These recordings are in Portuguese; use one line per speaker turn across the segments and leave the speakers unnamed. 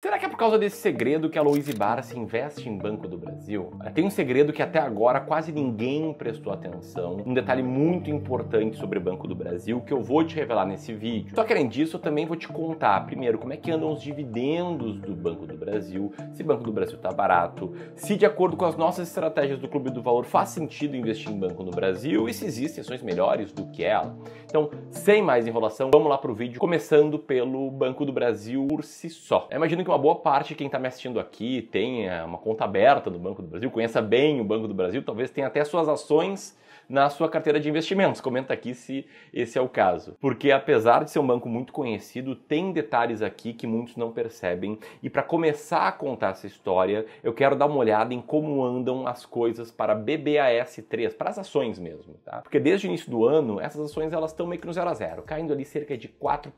Será que é por causa desse segredo que a Louise Barra se investe em Banco do Brasil? É, tem um segredo que até agora quase ninguém prestou atenção, um detalhe muito importante sobre Banco do Brasil que eu vou te revelar nesse vídeo. Só que além disso, eu também vou te contar, primeiro, como é que andam os dividendos do Banco do Brasil, se Banco do Brasil tá barato, se de acordo com as nossas estratégias do Clube do Valor faz sentido investir em Banco no Brasil e se existem ações melhores do que ela. Então, sem mais enrolação, vamos lá pro vídeo, começando pelo Banco do Brasil por si só. imagino que que uma boa parte de quem está me assistindo aqui tenha é, uma conta aberta do Banco do Brasil, conheça bem o Banco do Brasil, talvez tenha até suas ações na sua carteira de investimentos. Comenta aqui se esse é o caso. Porque apesar de ser um banco muito conhecido, tem detalhes aqui que muitos não percebem. E para começar a contar essa história, eu quero dar uma olhada em como andam as coisas para BBAS3, para as ações mesmo, tá? Porque desde o início do ano, essas ações elas estão meio que no zero a zero, caindo ali cerca de 4%.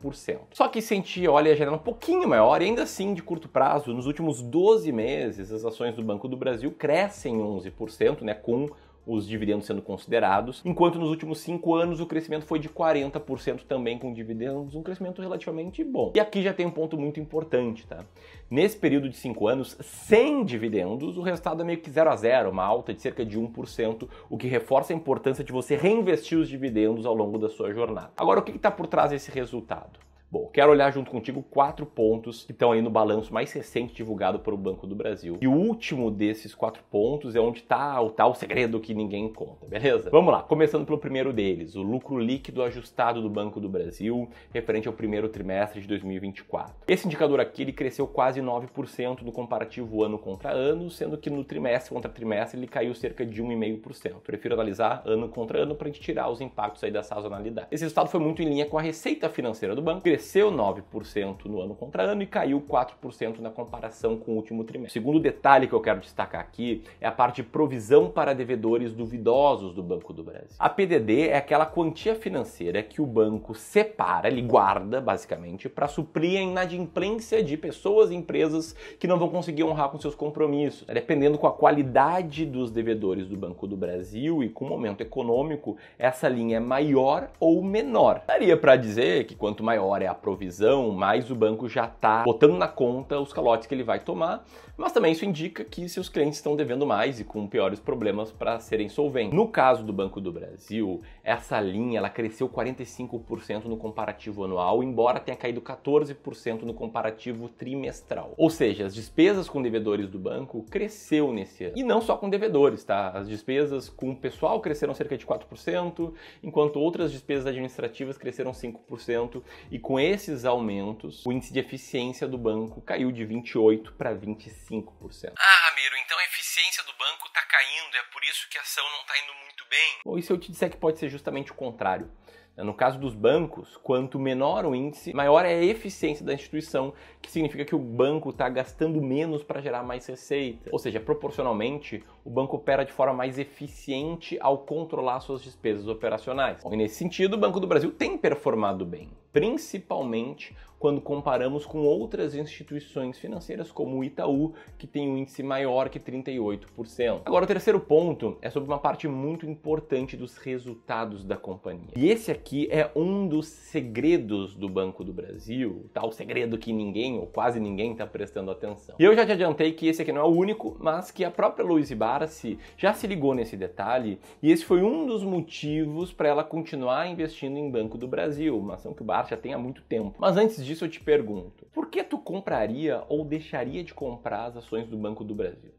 Só que senti olha a janela um pouquinho maior, ainda assim de curto prazo, nos últimos 12 meses, as ações do Banco do Brasil crescem 11%, né, com os dividendos sendo considerados, enquanto nos últimos cinco anos o crescimento foi de 40% também com dividendos, um crescimento relativamente bom. E aqui já tem um ponto muito importante, tá? Nesse período de cinco anos, sem dividendos, o resultado é meio que 0 a 0, uma alta de cerca de 1%, o que reforça a importância de você reinvestir os dividendos ao longo da sua jornada. Agora, o que está por trás desse resultado? Bom, quero olhar junto contigo quatro pontos que estão aí no balanço mais recente divulgado pelo Banco do Brasil. E o último desses quatro pontos é onde está o tal segredo que ninguém conta, beleza? Vamos lá, começando pelo primeiro deles, o lucro líquido ajustado do Banco do Brasil, referente ao primeiro trimestre de 2024. Esse indicador aqui ele cresceu quase 9% no comparativo ano contra ano, sendo que no trimestre contra trimestre ele caiu cerca de 1,5%. Prefiro analisar ano contra ano para a gente tirar os impactos aí da sazonalidade. Esse resultado foi muito em linha com a receita financeira do banco, cresceu 9% no ano contra ano e caiu 4% na comparação com o último trimestre. O segundo detalhe que eu quero destacar aqui é a parte de provisão para devedores duvidosos do Banco do Brasil. A PDD é aquela quantia financeira que o banco separa, ele guarda basicamente, para suprir a inadimplência de pessoas e empresas que não vão conseguir honrar com seus compromissos. É dependendo com a qualidade dos devedores do Banco do Brasil e com o momento econômico, essa linha é maior ou menor. Daria para dizer que quanto maior é a provisão, mais o banco já está botando na conta os calotes que ele vai tomar, mas também isso indica que seus clientes estão devendo mais e com piores problemas para serem solventes. No caso do Banco do Brasil, essa linha ela cresceu 45% no comparativo anual, embora tenha caído 14% no comparativo trimestral. Ou seja, as despesas com devedores do banco cresceu nesse ano. E não só com devedores, tá? As despesas com o pessoal cresceram cerca de 4%, enquanto outras despesas administrativas cresceram 5% e com com esses aumentos, o índice de eficiência do banco caiu de 28% para 25%. Ah, Ramiro, então a eficiência do banco está caindo, é por isso que a ação não está indo muito bem? Ou e se eu te disser que pode ser justamente o contrário? No caso dos bancos, quanto menor o índice, maior é a eficiência da instituição que significa que o banco está gastando menos para gerar mais receita. Ou seja, proporcionalmente, o banco opera de forma mais eficiente ao controlar suas despesas operacionais. E nesse sentido, o Banco do Brasil tem performado bem, principalmente quando comparamos com outras instituições financeiras como o Itaú, que tem um índice maior que 38%. Agora, o terceiro ponto é sobre uma parte muito importante dos resultados da companhia. E esse aqui é um dos segredos do Banco do Brasil, tal segredo que ninguém ninguém ou quase ninguém está prestando atenção. E eu já te adiantei que esse aqui não é o único, mas que a própria Luiz Barsi já se ligou nesse detalhe e esse foi um dos motivos para ela continuar investindo em Banco do Brasil, uma ação que o Barsi já tem há muito tempo. Mas antes disso eu te pergunto, por que tu compraria ou deixaria de comprar as ações do Banco do Brasil?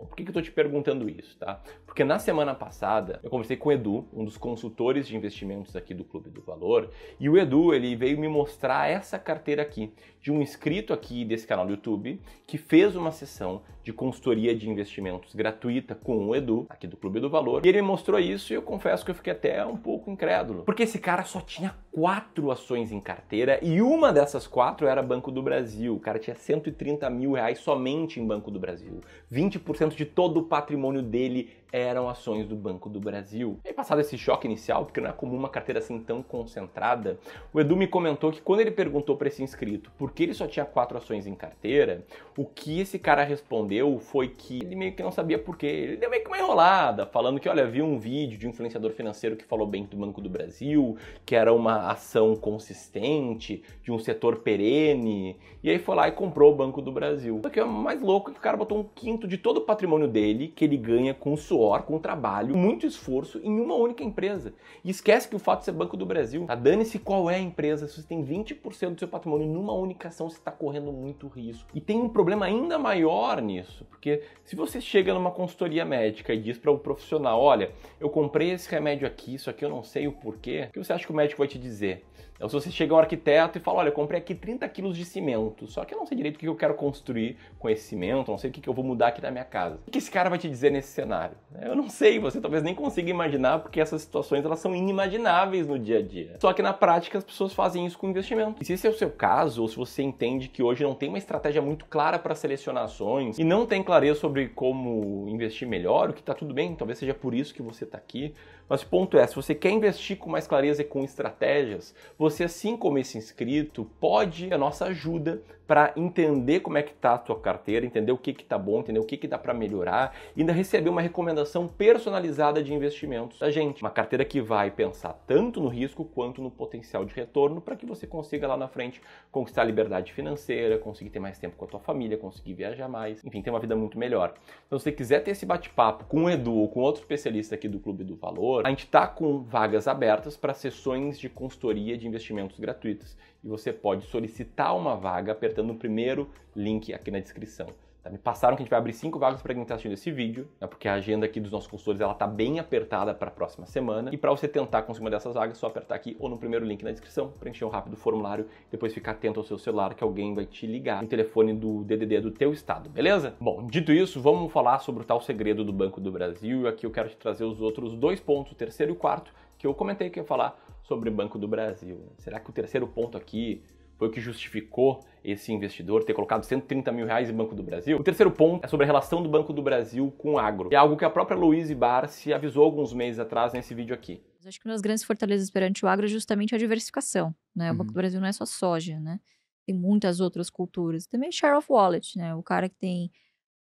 Bom, por que, eu estou te perguntando isso, tá? Porque na semana passada eu conversei com o Edu, um dos consultores de investimentos aqui do Clube do Valor, e o Edu ele veio me mostrar essa carteira aqui de um inscrito aqui desse canal do YouTube que fez uma sessão de consultoria de investimentos gratuita com o Edu aqui do Clube do Valor. E ele mostrou isso e eu confesso que eu fiquei até um pouco incrédulo, porque esse cara só tinha quatro ações em carteira e uma dessas quatro era Banco do Brasil. O cara tinha 130 mil reais somente em Banco do Brasil, 20% de todo o patrimônio dele eram ações do Banco do Brasil. E passado esse choque inicial, porque não é comum uma carteira assim tão concentrada, o Edu me comentou que quando ele perguntou para esse inscrito por que ele só tinha quatro ações em carteira, o que esse cara respondeu foi que ele meio que não sabia por quê. Ele deu meio que uma enrolada, falando que, olha, viu um vídeo de um influenciador financeiro que falou bem do Banco do Brasil, que era uma ação consistente, de um setor perene, e aí foi lá e comprou o Banco do Brasil. O que é mais louco é que o cara botou um quinto de todo o patrimônio dele que ele ganha com o suor, com trabalho, muito esforço em uma única empresa. E esquece que o fato de ser Banco do Brasil, tá? dane-se qual é a empresa, se você tem 20% do seu patrimônio numa única ação, você está correndo muito risco. E tem um problema ainda maior nisso, porque se você chega numa consultoria médica e diz para o um profissional, olha, eu comprei esse remédio aqui, isso aqui eu não sei o porquê, o que você acha que o médico vai te dizer? Então, se você chega um arquiteto e fala, olha, eu comprei aqui 30 quilos de cimento, só que eu não sei direito o que eu quero construir com esse cimento, não sei o que eu vou mudar aqui na minha casa. O que esse cara vai te dizer nesse cenário? Eu não sei, você talvez nem consiga imaginar, porque essas situações elas são inimagináveis no dia a dia. Só que na prática as pessoas fazem isso com investimento. E se esse é o seu caso, ou se você entende que hoje não tem uma estratégia muito clara para selecionar ações e não tem clareza sobre como investir melhor, o que está tudo bem, talvez seja por isso que você está aqui, mas o ponto é, se você quer investir com mais clareza e com estratégias, você assim como esse inscrito pode a é nossa ajuda para entender como é que está a sua carteira, entender o que está bom, entender o que, que dá para melhorar, e ainda receber uma recomendação personalizada de investimentos da gente. Uma carteira que vai pensar tanto no risco quanto no potencial de retorno para que você consiga lá na frente conquistar a liberdade financeira, conseguir ter mais tempo com a tua família, conseguir viajar mais, enfim, ter uma vida muito melhor. Então, se você quiser ter esse bate-papo com o Edu ou com outro especialista aqui do Clube do Valor, a gente está com vagas abertas para sessões de consultoria de investimentos gratuitas e você pode solicitar uma vaga apertando o primeiro link aqui na descrição. Tá? Me passaram que a gente vai abrir cinco vagas para quem está assistindo esse vídeo, né? porque a agenda aqui dos nossos consultores ela tá bem apertada para a próxima semana. E para você tentar conseguir uma dessas vagas, é só apertar aqui ou no primeiro link na descrição, preencher um rápido formulário, depois ficar atento ao seu celular que alguém vai te ligar no telefone do DDD do teu estado, beleza? Bom, dito isso, vamos falar sobre o tal segredo do Banco do Brasil. Aqui eu quero te trazer os outros dois pontos, o terceiro e o quarto, que eu comentei que ia falar sobre o Banco do Brasil. Né? Será que o terceiro ponto aqui foi o que justificou esse investidor ter colocado 130 mil reais em Banco do Brasil. O terceiro ponto é sobre a relação do Banco do Brasil com o agro. É algo que a própria Bar se avisou alguns meses atrás nesse vídeo aqui. Acho que uma das grandes fortalezas perante o agro é justamente a diversificação. Né? O Banco do uhum. Brasil não é só soja, né? Tem muitas outras culturas. Também share of wallet, né? O cara que tem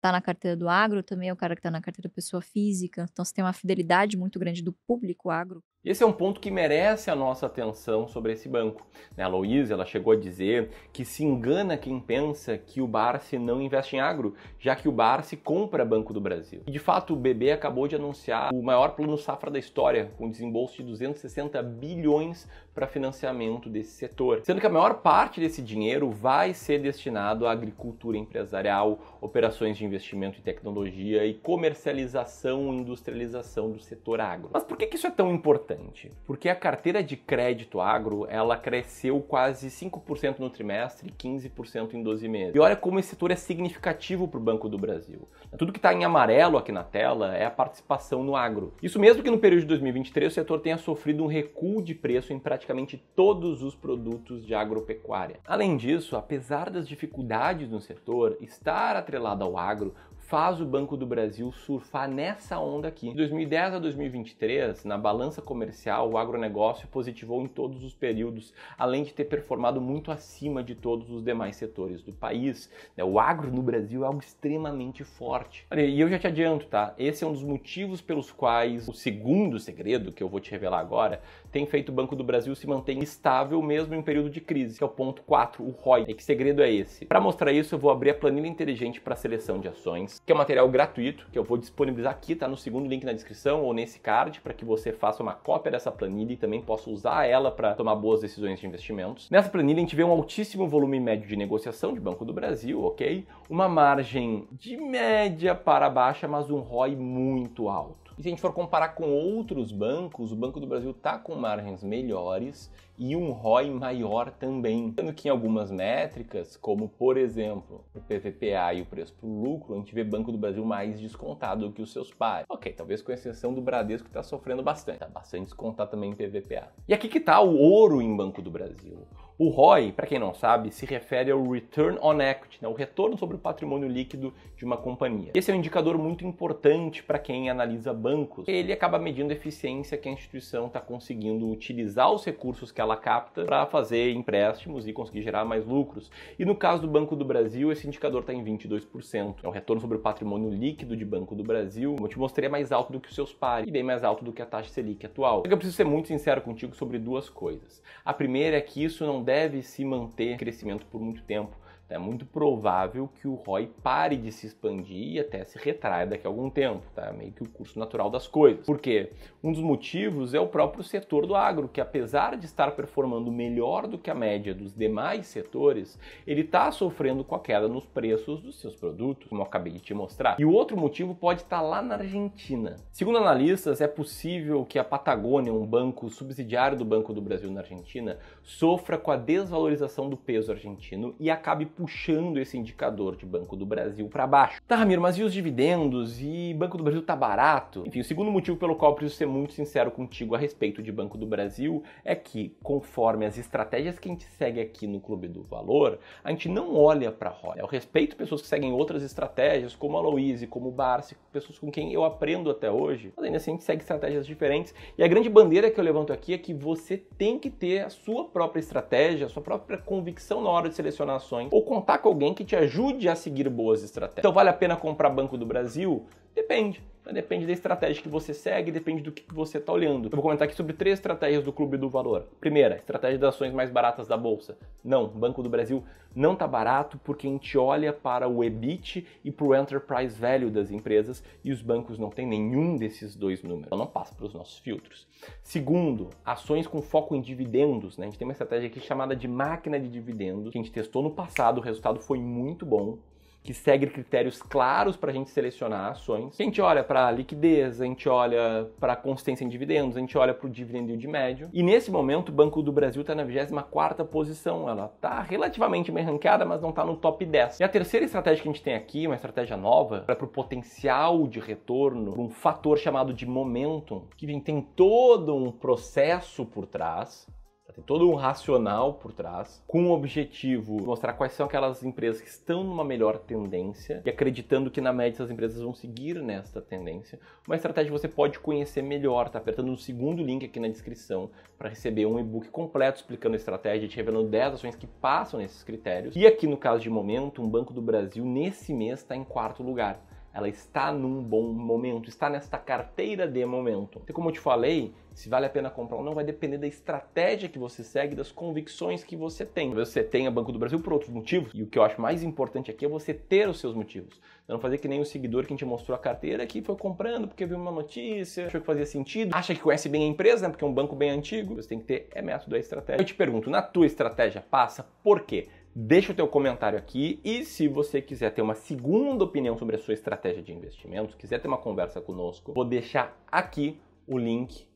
está na carteira do agro também é o cara que está na carteira da pessoa física. Então você tem uma fidelidade muito grande do público agro. Esse é um ponto que merece a nossa atenção sobre esse banco. Né? A Louise, ela chegou a dizer que se engana quem pensa que o Barsi não investe em agro, já que o Barsi compra Banco do Brasil. E de fato, o BB acabou de anunciar o maior plano safra da história, com desembolso de 260 bilhões para financiamento desse setor, sendo que a maior parte desse dinheiro vai ser destinado à agricultura empresarial, operações de investimento em tecnologia e comercialização e industrialização do setor agro. Mas por que, isso é tão importante? Porque a carteira de crédito agro ela cresceu quase 5% no trimestre e 15% em 12 meses. E olha como esse setor é significativo para o Banco do Brasil. Tudo que está em amarelo aqui na tela é a participação no agro. Isso mesmo que no período de 2023 o setor tenha sofrido um recuo de preço em praticamente praticamente todos os produtos de agropecuária. Além disso, apesar das dificuldades no setor, estar atrelado ao agro faz o Banco do Brasil surfar nessa onda aqui. De 2010 a 2023, na balança comercial, o agronegócio positivou em todos os períodos, além de ter performado muito acima de todos os demais setores do país. Né? O agro no Brasil é algo extremamente forte. E eu já te adianto, tá? Esse é um dos motivos pelos quais o segundo segredo que eu vou te revelar agora tem feito o Banco do Brasil se manter estável mesmo em um período de crise, que é o ponto 4, o ROI. E que segredo é esse? Para mostrar isso, eu vou abrir a planilha inteligente para seleção de ações que é um material gratuito que eu vou disponibilizar aqui, tá no segundo link na descrição ou nesse card, para que você faça uma cópia dessa planilha e também possa usar ela para tomar boas decisões de investimentos. Nessa planilha a gente vê um altíssimo volume médio de negociação de Banco do Brasil, ok? Uma margem de média para baixa, mas um ROI muito alto. E se a gente for comparar com outros bancos, o Banco do Brasil está com margens melhores e um ROI maior também. Sendo que em algumas métricas, como por exemplo o PVPA e o preço por lucro, a gente vê Banco do Brasil mais descontado do que os seus pares. Ok, talvez com exceção do Bradesco que está sofrendo bastante, está bastante descontado também em PVPA. E aqui que está o ouro em Banco do Brasil. O ROI, para quem não sabe, se refere ao Return on Equity, né? o retorno sobre o patrimônio líquido de uma companhia. Esse é um indicador muito importante para quem analisa bancos. Ele acaba medindo a eficiência que a instituição está conseguindo utilizar os recursos que ela capta para fazer empréstimos e conseguir gerar mais lucros. E no caso do Banco do Brasil, esse indicador está em 22%. É o retorno sobre o patrimônio líquido de Banco do Brasil, como eu te mostrei, é mais alto do que os seus pares e bem mais alto do que a taxa Selic atual. Só é que eu preciso ser muito sincero contigo sobre duas coisas. A primeira é que isso não deve se manter crescimento por muito tempo é muito provável que o ROI pare de se expandir e até se retraia daqui a algum tempo, tá? Meio que o curso natural das coisas. Por quê? Um dos motivos é o próprio setor do agro, que apesar de estar performando melhor do que a média dos demais setores, ele está sofrendo com a queda nos preços dos seus produtos, como eu acabei de te mostrar. E o outro motivo pode estar tá lá na Argentina. Segundo analistas, é possível que a Patagônia, um banco subsidiário do Banco do Brasil na Argentina, sofra com a desvalorização do peso argentino e acabe puxando esse indicador de Banco do Brasil para baixo. Tá, Ramiro, mas e os dividendos? E Banco do Brasil tá barato? Enfim, o segundo motivo pelo qual eu preciso ser muito sincero contigo a respeito de Banco do Brasil é que, conforme as estratégias que a gente segue aqui no Clube do Valor, a gente não olha para roda. Eu respeito pessoas que seguem outras estratégias, como a Louise, como o Barsi, pessoas com quem eu aprendo até hoje, mas ainda assim a gente segue estratégias diferentes. E a grande bandeira que eu levanto aqui é que você tem que ter a sua própria estratégia, a sua própria convicção na hora de selecionar ações ou contar com alguém que te ajude a seguir boas estratégias. Então vale a pena comprar Banco do Brasil? Depende. Depende da estratégia que você segue, depende do que você está olhando. Eu vou comentar aqui sobre três estratégias do Clube do Valor. Primeira, estratégia das ações mais baratas da bolsa. Não, Banco do Brasil não está barato porque a gente olha para o EBIT e para o Enterprise Value das empresas e os bancos não têm nenhum desses dois números. Então não passa para os nossos filtros. Segundo, ações com foco em dividendos. Né? A gente tem uma estratégia aqui chamada de máquina de dividendos que a gente testou no passado, o resultado foi muito bom que segue critérios claros para a gente selecionar ações. A gente olha para liquidez, a gente olha para consistência em dividendos, a gente olha para o dividend yield médio. E nesse momento, o Banco do Brasil está na 24 posição. Ela está relativamente bem ranqueada, mas não está no top 10. E a terceira estratégia que a gente tem aqui, uma estratégia nova, é para o potencial de retorno, para um fator chamado de momentum, que tem todo um processo por trás tem todo um racional por trás, com o objetivo de mostrar quais são aquelas empresas que estão numa melhor tendência e acreditando que na média essas empresas vão seguir nesta tendência. Uma estratégia que você pode conhecer melhor, tá apertando o segundo link aqui na descrição para receber um e-book completo explicando a estratégia, te revelando 10 ações que passam nesses critérios. E aqui no caso de momento, um Banco do Brasil nesse mês está em quarto lugar ela está num bom momento, está nesta carteira de momento. E como eu te falei, se vale a pena comprar ou não vai depender da estratégia que você segue, das convicções que você tem. Talvez você tenha Banco do Brasil por outros motivos, e o que eu acho mais importante aqui é você ter os seus motivos. Não fazer que nem o seguidor que a gente mostrou a carteira que foi comprando porque viu uma notícia, achou que fazia sentido, acha que conhece bem a empresa, né? porque é um banco bem antigo. Você tem que ter é método, é estratégia. Eu te pergunto, na tua estratégia passa por quê? deixa o teu comentário aqui e se você quiser ter uma segunda opinião sobre a sua estratégia de investimentos, quiser ter uma conversa conosco, vou deixar aqui o link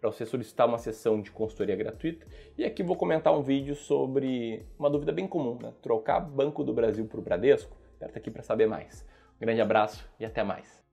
para você solicitar uma sessão de consultoria gratuita e aqui vou comentar um vídeo sobre uma dúvida bem comum, né? trocar Banco do Brasil por Bradesco? Aperta aqui para saber mais. Um grande abraço e até mais.